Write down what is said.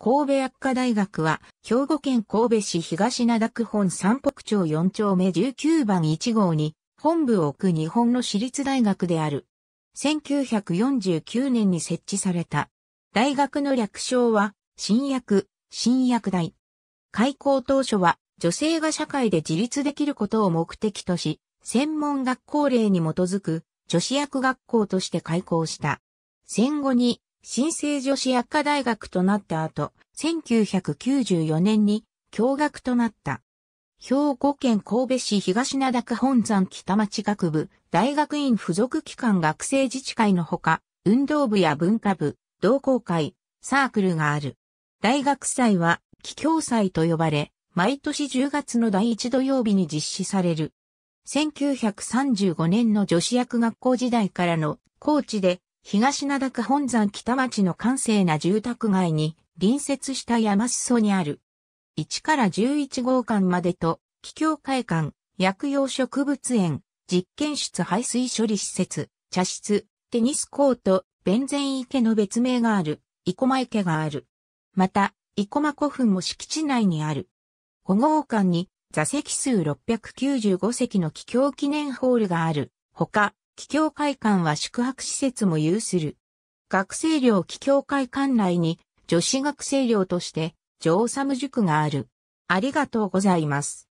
神戸薬科大学は、兵庫県神戸市東灘区本三北町四丁目19番1号に、本部を置く日本の私立大学である。1949年に設置された。大学の略称は、新薬、新薬大。開校当初は、女性が社会で自立できることを目的とし、専門学校令に基づく、女子薬学校として開校した。戦後に新生女子薬科大学となった後、1994年に共学となった。兵庫県神戸市東灘区本山北町学部、大学院附属機関学生自治会のほか、運動部や文化部、同好会、サークルがある。大学祭は、気郷祭と呼ばれ、毎年10月の第1土曜日に実施される。1935年の女子薬学校時代からのコーチで東灘区本山北町の閑静な住宅街に隣接した山裾にある。1から11号館までと、気境会館、薬用植物園、実験室排水処理施設、茶室、テニスコート、弁前池の別名がある、生駒池がある。また、生駒古墳も敷地内にある。5号館に座席数695席の気境記念ホールがある。ほか、気業会館は宿泊施設も有する。学生寮気業会館内に女子学生寮として、上サム塾がある。ありがとうございます。